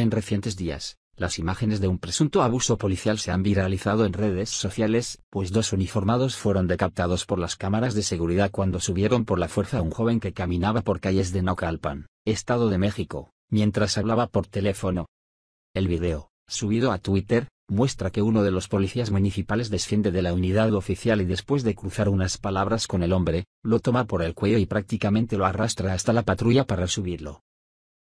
En recientes días, las imágenes de un presunto abuso policial se han viralizado en redes sociales, pues dos uniformados fueron decaptados por las cámaras de seguridad cuando subieron por la fuerza a un joven que caminaba por calles de Naucalpan, Estado de México, mientras hablaba por teléfono. El video, subido a Twitter, muestra que uno de los policías municipales desciende de la unidad oficial y después de cruzar unas palabras con el hombre, lo toma por el cuello y prácticamente lo arrastra hasta la patrulla para subirlo.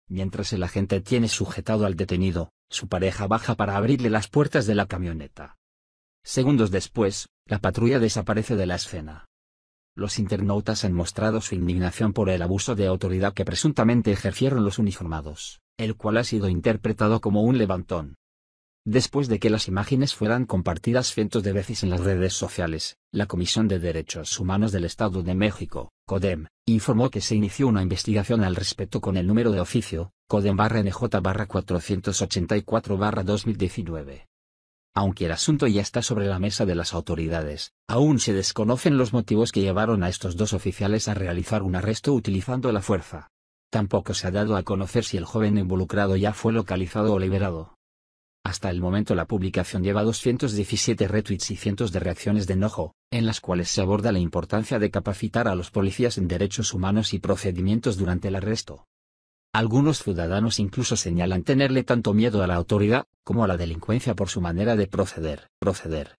Mientras el agente tiene sujetado al detenido, su pareja baja para abrirle las puertas de la camioneta. Segundos después, la patrulla desaparece de la escena. Los internautas han mostrado su indignación por el abuso de autoridad que presuntamente ejercieron los uniformados, el cual ha sido interpretado como un levantón. Después de que las imágenes fueran compartidas cientos de veces en las redes sociales, la Comisión de Derechos Humanos del Estado de México, CODEM, informó que se inició una investigación al respecto con el número de oficio, CODEM-NJ-484-2019. Aunque el asunto ya está sobre la mesa de las autoridades, aún se desconocen los motivos que llevaron a estos dos oficiales a realizar un arresto utilizando la fuerza. Tampoco se ha dado a conocer si el joven involucrado ya fue localizado o liberado. Hasta el momento la publicación lleva 217 retweets y cientos de reacciones de enojo, en las cuales se aborda la importancia de capacitar a los policías en derechos humanos y procedimientos durante el arresto. Algunos ciudadanos incluso señalan tenerle tanto miedo a la autoridad, como a la delincuencia por su manera de proceder. proceder.